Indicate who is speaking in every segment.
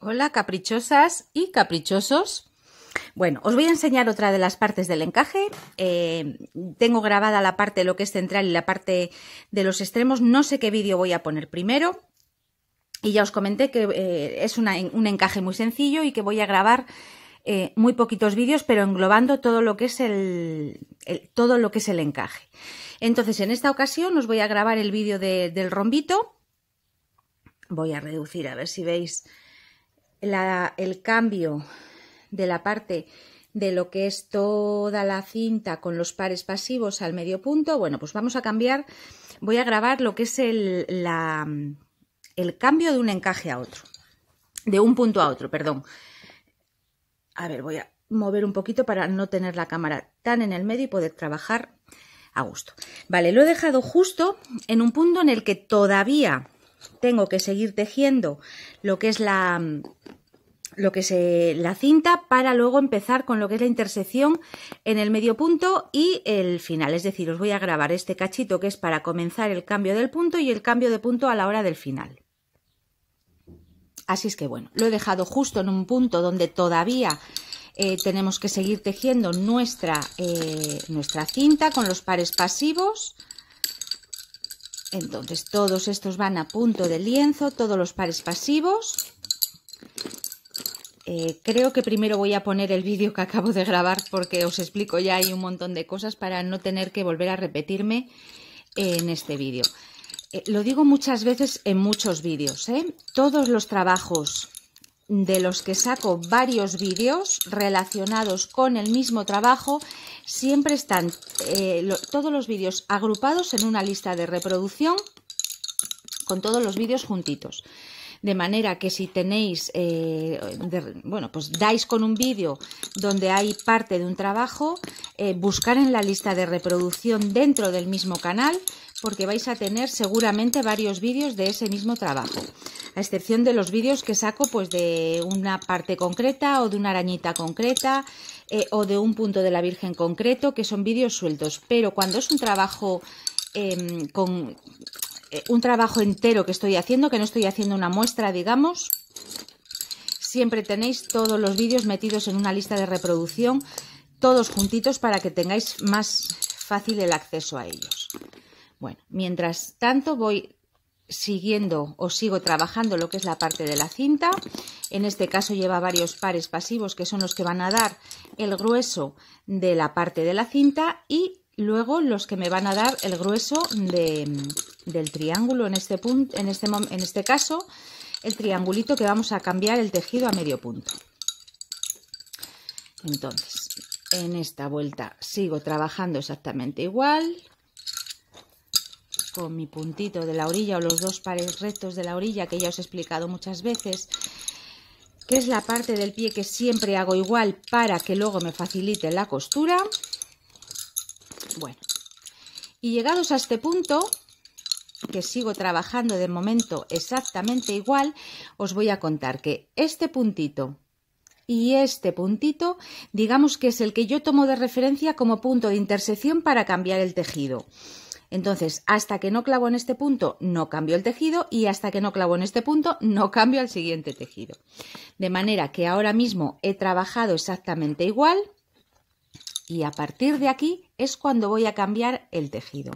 Speaker 1: Hola caprichosas y caprichosos. Bueno, os voy a enseñar otra de las partes del encaje. Eh, tengo grabada la parte lo que es central y la parte de los extremos. No sé qué vídeo voy a poner primero. Y ya os comenté que eh, es un encaje muy sencillo y que voy a grabar eh, muy poquitos vídeos, pero englobando todo lo que es el, todo lo que es el encaje. Entonces, en esta ocasión os voy a grabar el vídeo del rombito. Voy a reducir a ver si veis el cambio de la parte de lo que es toda la cinta con los pares pasivos al medio punto, bueno, pues vamos a cambiar, voy a grabar lo que es el, la, el cambio de un encaje a otro, de un punto a otro, perdón. A ver, voy a mover un poquito para no tener la cámara tan en el medio y poder trabajar a gusto. Vale, lo he dejado justo en un punto en el que todavía tengo que seguir tejiendo lo que es la lo que eh, la cinta para luego empezar con lo que es la intersección en el medio punto y el final, es decir, os voy a grabar este cachito que es para comenzar el cambio del punto y el cambio de punto a la hora del final. Así es que bueno, lo he dejado justo en un punto donde todavía eh, tenemos que seguir tejiendo eh, nuestra cinta con los pares pasivos entonces todos estos van a punto de lienzo, todos los pares pasivos. Eh, creo que primero voy a poner el vídeo que acabo de grabar porque os explico ya hay un montón de cosas para no tener que volver a repetirme en este vídeo. Eh, lo digo muchas veces en muchos vídeos, ¿eh? todos los trabajos de los que saco varios vídeos relacionados con el mismo trabajo, siempre están eh, todos los vídeos agrupados en una lista de reproducción con todos los vídeos juntitos. De manera que si tenéis, eh, bueno, pues dais con un vídeo donde hay parte de un trabajo, eh, buscar en la lista de reproducción dentro del mismo canal, porque vais a tener seguramente varios vídeos de ese mismo trabajo a excepción de los vídeos que saco pues de una parte concreta o de una arañita concreta eh, o de un punto de la Virgen concreto, que son vídeos sueltos. Pero cuando es un trabajo em, con eh, un trabajo entero que estoy haciendo, que no estoy haciendo una muestra, digamos, siempre tenéis todos los vídeos metidos en una lista de reproducción, todos juntitos para que tengáis más fácil el acceso a ellos. Bueno, mientras tanto voy siguiendo o sigo trabajando lo que es la parte de la cinta. En este caso lleva varios pares pasivos que son los que van a dar el grueso de la parte de la cinta y luego los que me van a dar el grueso del triángulo en este, punto, en, este, en este caso el triangulito que vamos a cambiar el tejido a medio punto. Entonces, en esta vuelta sigo trabajando exactamente igual, mi puntito de la orilla o los dos pares rectos de la orilla que ya os he explicado muchas veces que es la parte del pie que siempre hago igual para que luego me facilite la costura bueno y llegados a este punto que sigo trabajando de momento exactamente igual os voy a contar que este puntito y este puntito, digamos que es el que yo tomo de referencia como punto de intersección para cambiar el tejido. Entonces, hasta que no clavo en este punto, no cambio el tejido y hasta que no clavo en este punto, no cambio al siguiente tejido. De manera que ahora mismo he trabajado exactamente igual y a partir de aquí es cuando voy a cambiar el tejido.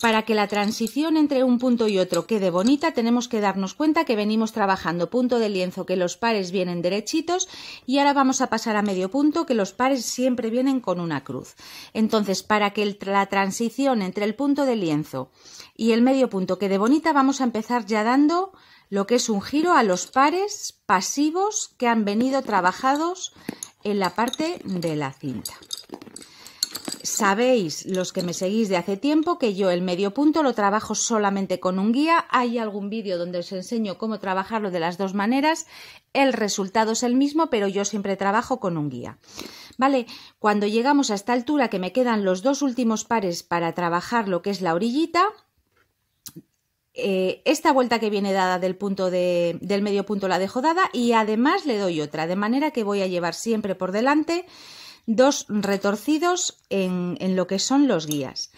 Speaker 1: Para que la transición entre un punto y otro quede bonita tenemos que darnos cuenta que venimos trabajando punto de lienzo que los pares vienen derechitos y ahora vamos a pasar a medio punto que los pares siempre vienen con una cruz. Entonces para que la transición entre el punto de lienzo y el medio punto quede bonita vamos a empezar ya dando lo que es un giro a los pares pasivos que han venido trabajados en la parte de la cinta. Sabéis, los que me seguís de hace tiempo, que yo el medio punto lo trabajo solamente con un guía. Hay algún vídeo donde os enseño cómo trabajarlo de las dos maneras. El resultado es el mismo, pero yo siempre trabajo con un guía. ¿Vale? Cuando llegamos a esta altura, que me quedan los dos últimos pares para trabajar lo que es la orillita, eh, esta vuelta que viene dada del punto del medio punto la dejo dada y además le doy otra, de manera que voy a llevar siempre por delante dos retorcidos en, lo que son los guías.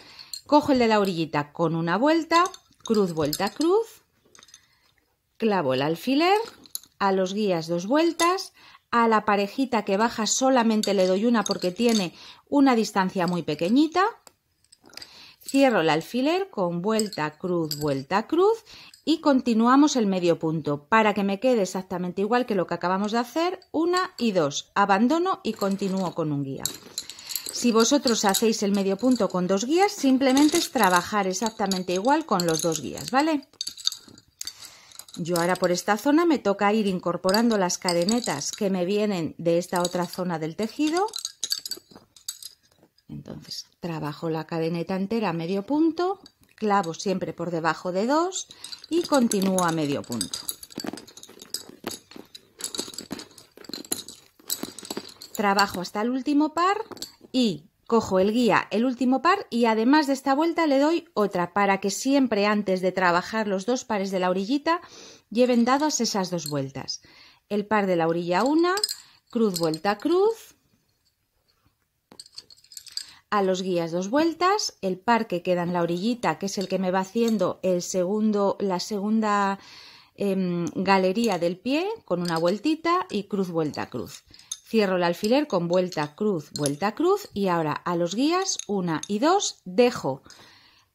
Speaker 1: Cojo el de la orillita con una vuelta, cruz, vuelta, cruz, clavo el alfiler, a los guías dos vueltas, a la parejita que baja solamente le doy una porque tiene una distancia muy pequeñita, Cierro el alfiler con vuelta, cruz, vuelta, cruz y continuamos el medio punto para que me quede exactamente igual que lo que acabamos de hacer, una y dos. Abandono y continúo con un guía. Si vosotros hacéis el medio punto con dos guías, simplemente es trabajar exactamente igual con los dos guías, ¿vale? Yo ahora por esta zona me toca ir incorporando las cadenetas que me vienen de esta otra zona del tejido entonces, trabajo la cadeneta entera a medio punto, clavo siempre por debajo de dos y continúo a medio punto. Trabajo hasta el último par y cojo el guía, el último par y además de esta vuelta le doy otra para que siempre antes de trabajar los dos pares de la orillita lleven dadas esas dos vueltas. El par de la orilla una, cruz, vuelta, cruz, a los guías dos vueltas, el par que queda en la orillita, que es el que me va haciendo el segundo, la segunda em, galería del pie, con una vueltita y cruz, vuelta, cruz. Cierro el alfiler con vuelta, cruz, vuelta, cruz y ahora a los guías una y dos dejo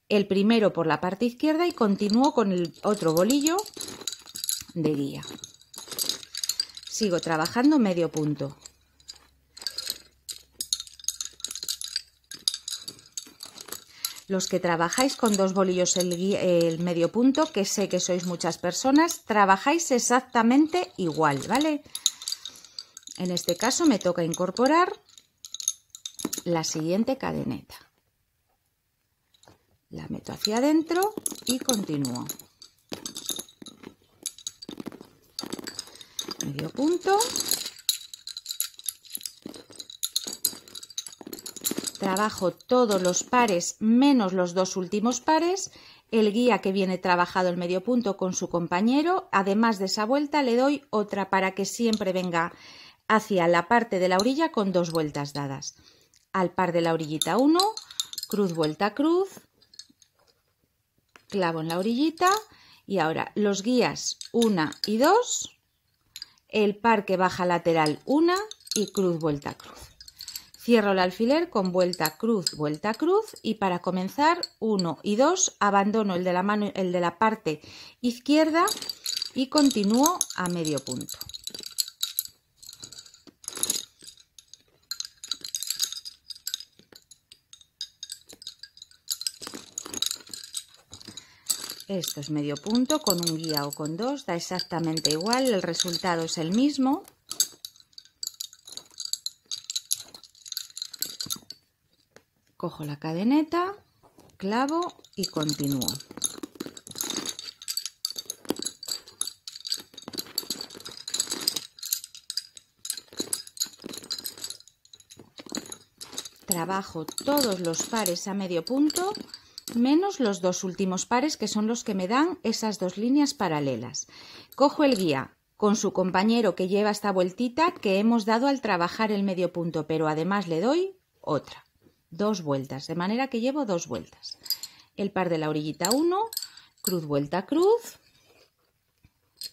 Speaker 1: el primero por la parte izquierda y continúo con el otro bolillo de guía. Sigo trabajando medio punto. los que trabajáis con dos bolillos el, medio punto, que sé que sois muchas personas, trabajáis exactamente igual, ¿vale? En este caso me toca incorporar la siguiente cadeneta. La meto hacia adentro y continúo. Medio punto, trabajo todos los pares menos los dos últimos pares, el guía que viene trabajado el medio punto con su compañero, además de esa vuelta le doy otra para que siempre venga hacia la parte de la orilla con dos vueltas dadas. Al par de la orillita 1, cruz, vuelta, cruz, clavo en la orillita y ahora los guías 1 y 2, el par que baja lateral 1 y cruz, vuelta, cruz. Cierro el alfiler con vuelta, cruz, vuelta, cruz y para comenzar 1 y 2 abandono el de la mano el de la parte izquierda y continúo a medio punto. Esto es medio punto, con un guía o con dos, da exactamente igual, el resultado es el mismo. cojo la cadeneta, clavo y continúo. Trabajo todos los pares a medio punto menos los dos últimos pares que son los que me dan esas dos líneas paralelas. Cojo el guía con su compañero que lleva esta vueltita que hemos dado al trabajar el medio punto, pero además le doy otra dos vueltas, de manera que llevo dos vueltas. El par de la orillita 1, cruz, vuelta, cruz.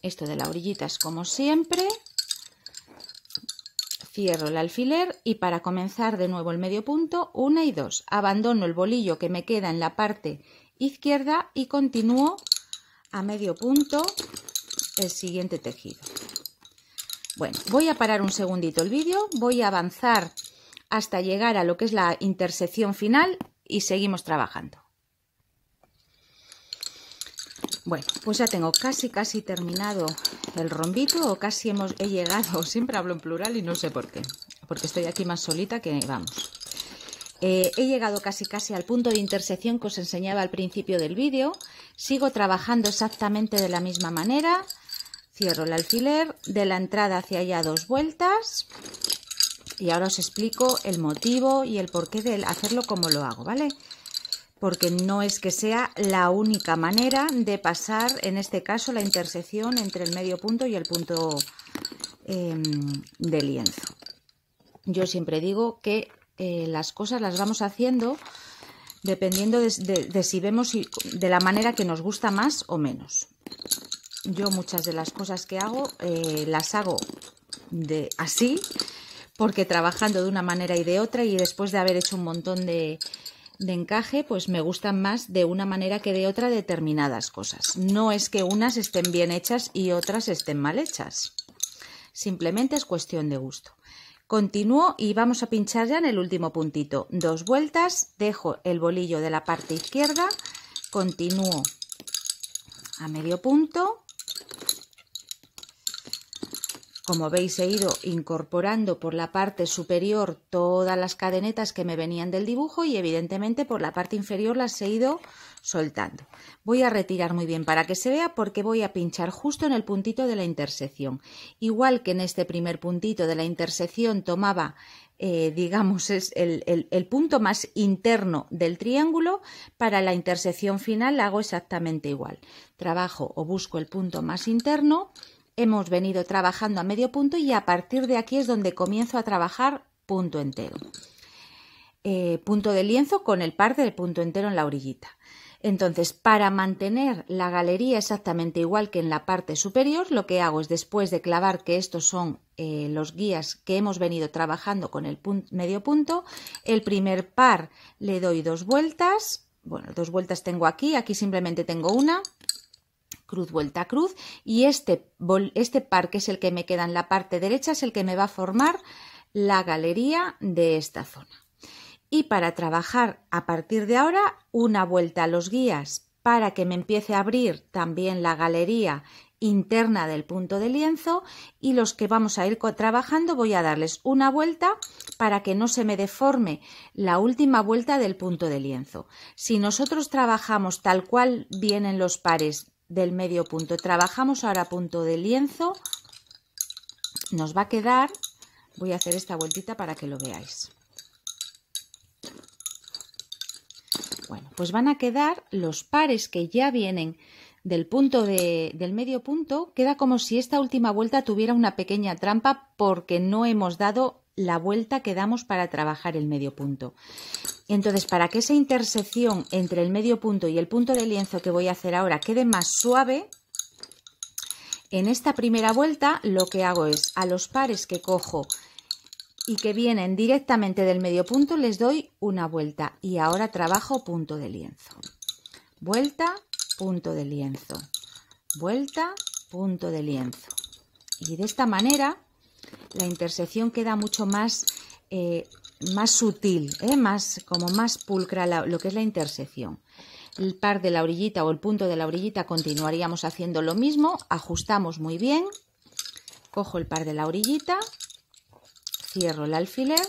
Speaker 1: Esto de la orillita es como siempre. Cierro el alfiler y para comenzar de nuevo el medio punto, 1 y 2. Abandono el bolillo que me queda en la parte izquierda y continúo a medio punto el siguiente tejido. Bueno, voy a parar un segundito el vídeo, voy a avanzar hasta llegar a lo que es la intersección final y seguimos trabajando. Bueno, pues ya tengo casi, casi terminado el rombito o casi hemos, he llegado, siempre hablo en plural y no sé por qué, porque estoy aquí más solita que vamos. Eh, he llegado casi casi al punto de intersección que os enseñaba al principio del vídeo. Sigo trabajando exactamente de la misma manera. Cierro el alfiler, de la entrada hacia allá dos vueltas y ahora os explico el motivo y el porqué de hacerlo como lo hago, ¿vale? Porque no es que sea la única manera de pasar, en este caso, la intersección entre el medio punto y el punto em, de lienzo. Yo siempre digo que eh, las cosas las vamos haciendo dependiendo de, si vemos de la manera que nos gusta más o menos. Yo muchas de las cosas que hago eh, las hago de así porque trabajando de una manera y de otra y después de haber hecho un montón de, encaje, pues me gustan más de una manera que de otra determinadas cosas. No es que unas estén bien hechas y otras estén mal hechas. Simplemente es cuestión de gusto. Continúo y vamos a pinchar ya en el último puntito. Dos vueltas, dejo el bolillo de la parte izquierda, continúo a medio punto como veis he ido incorporando por la parte superior todas las cadenetas que me venían del dibujo y evidentemente por la parte inferior las he ido soltando. Voy a retirar muy bien para que se vea porque voy a pinchar justo en el puntito de la intersección. Igual que en este primer puntito de la intersección tomaba eh, digamos, es el, el, punto más interno del triángulo, para la intersección final hago exactamente igual. Trabajo o busco el punto más interno hemos venido trabajando a medio punto y a partir de aquí es donde comienzo a trabajar punto entero. Eh, punto de lienzo con el par del punto entero en la orillita. Entonces, para mantener la galería exactamente igual que en la parte superior, lo que hago es después de clavar que estos son eh, los guías que hemos venido trabajando con el medio punto, el primer par le doy dos vueltas, bueno, dos vueltas tengo aquí, aquí simplemente tengo una, cruz vuelta cruz y este, este par que es el que me queda en la parte derecha es el que me va a formar la galería de esta zona. Y para trabajar a partir de ahora una vuelta a los guías para que me empiece a abrir también la galería interna del punto de lienzo y los que vamos a ir trabajando voy a darles una vuelta para que no se me deforme la última vuelta del punto de lienzo. Si nosotros trabajamos tal cual vienen los pares del medio punto. Trabajamos ahora punto de lienzo. Nos va a quedar, voy a hacer esta vueltita para que lo veáis. Bueno, pues van a quedar los pares que ya vienen del punto de, del medio punto. Queda como si esta última vuelta tuviera una pequeña trampa porque no hemos dado la vuelta que damos para trabajar el medio punto. Entonces, para que esa intersección entre el medio punto y el punto de lienzo que voy a hacer ahora quede más suave, en esta primera vuelta lo que hago es a los pares que cojo y que vienen directamente del medio punto les doy una vuelta y ahora trabajo punto de lienzo. Vuelta, punto de lienzo. Vuelta, punto de lienzo. Y de esta manera la intersección queda mucho más eh, más sutil, ¿eh? más, como más pulcra lo que es la intersección. El par de la orillita o el punto de la orillita continuaríamos haciendo lo mismo, ajustamos muy bien, cojo el par de la orillita, cierro el alfiler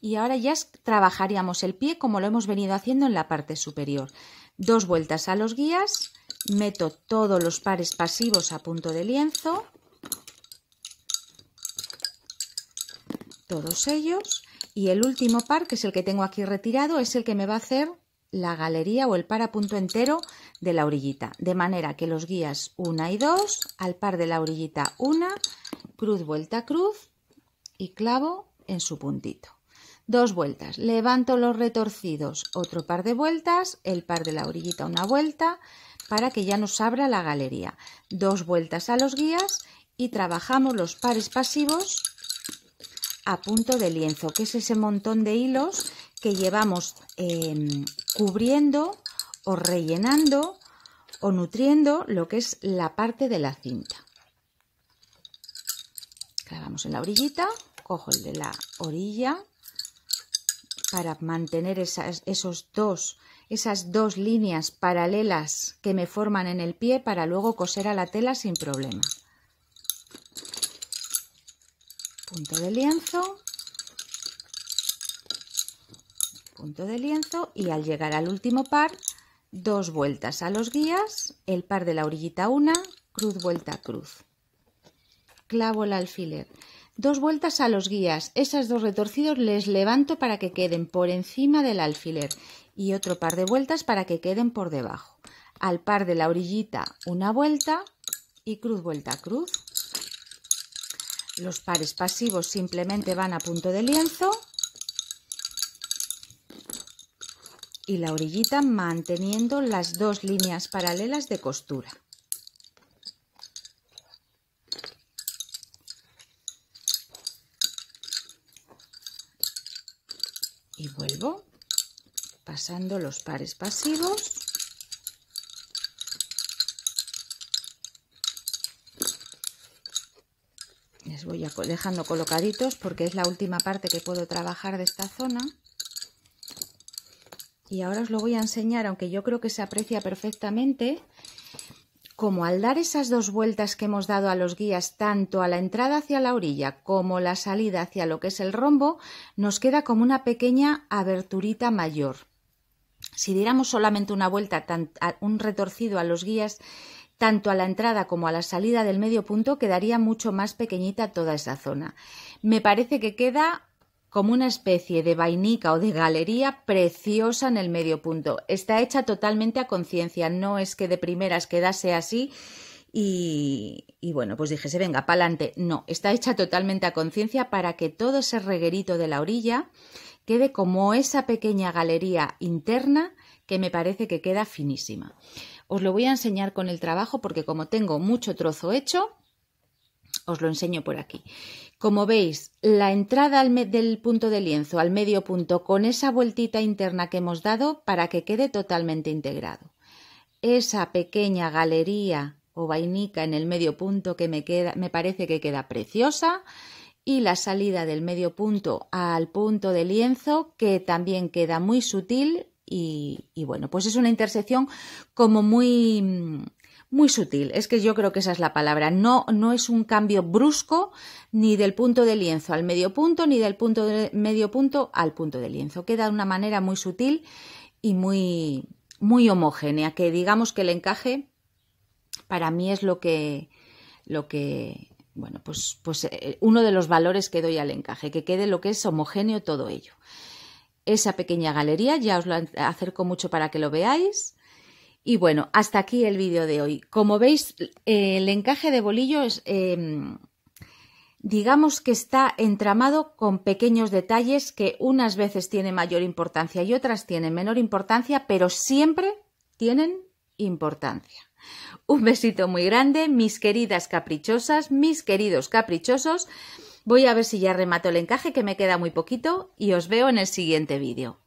Speaker 1: y ahora ya trabajaríamos el pie como lo hemos venido haciendo en la parte superior. Dos vueltas a los guías, meto todos los pares pasivos a punto de lienzo, todos ellos, y el último par, que es el que tengo aquí retirado, es el que me va a hacer la galería o el par a punto entero de la orillita. De manera que los guías 1 y 2, al par de la orillita 1, cruz, vuelta, cruz y clavo en su puntito. Dos vueltas, levanto los retorcidos, otro par de vueltas, el par de la orillita una vuelta para que ya nos abra la galería. Dos vueltas a los guías y trabajamos los pares pasivos a punto de lienzo, que es ese montón de hilos que llevamos em, cubriendo o rellenando o nutriendo lo que es la parte de la cinta. Clavamos en la orillita, cojo el de la orilla para mantener esos dos, esas dos líneas paralelas que me forman en el pie para luego coser a la tela sin problema. punto de lienzo punto de lienzo y al llegar al último par dos vueltas a los guías el par de la orillita una cruz vuelta cruz clavo el alfiler dos vueltas a los guías esas dos retorcidos les levanto para que queden por encima del alfiler y otro par de vueltas para que queden por debajo al par de la orillita una vuelta y cruz vuelta cruz los pares pasivos simplemente van a punto de lienzo y la orillita manteniendo las dos líneas paralelas de costura. Y vuelvo pasando los pares pasivos voy a, dejando colocaditos porque es la última parte que puedo trabajar de esta zona. Y ahora os lo voy a enseñar, aunque yo creo que se aprecia perfectamente, como al dar esas dos vueltas que hemos dado a los guías, tanto a la entrada hacia la orilla como la salida hacia lo que es el rombo, nos queda como una pequeña aberturita mayor. Si diéramos solamente una vuelta, un retorcido a los guías tanto a la entrada como a la salida del medio punto quedaría mucho más pequeñita toda esa zona. Me parece que queda como una especie de vainica o de galería preciosa en el medio punto. Está hecha totalmente a conciencia, no es que de primeras quedase así y, bueno, pues dijese, venga, pa'lante. No, está hecha totalmente a conciencia para que todo ese reguerito de la orilla quede como esa pequeña galería interna que me parece que queda finísima. Os lo voy a enseñar con el trabajo porque como tengo mucho trozo hecho, os lo enseño por aquí. Como veis, la entrada del punto de lienzo al medio punto con esa vueltita interna que hemos dado para que quede totalmente integrado. Esa pequeña galería o vainica en el medio punto que me, queda, me parece que queda preciosa y la salida del medio punto al punto de lienzo que también queda muy sutil y, bueno, pues es una intersección como muy, muy sutil. Es que yo creo que esa es la palabra. No, no es un cambio brusco ni del punto de lienzo al medio punto, ni del punto de medio punto al punto de lienzo. Queda de una manera muy sutil y muy, muy homogénea, que digamos que el encaje para mí es lo que, lo que bueno, pues, pues eh, uno de los valores que doy al encaje, que quede lo que es homogéneo todo ello esa pequeña galería, ya os lo acerco mucho para que lo veáis. Y bueno, hasta aquí el vídeo de hoy. Como veis, eh, el encaje de bolillo es, em, digamos que está entramado con pequeños detalles que unas veces tienen mayor importancia y otras tienen menor importancia, pero siempre tienen importancia. Un besito muy grande, mis queridas caprichosas, mis queridos caprichosos. Voy a ver si ya remato el encaje que me queda muy poquito y os veo en el siguiente vídeo.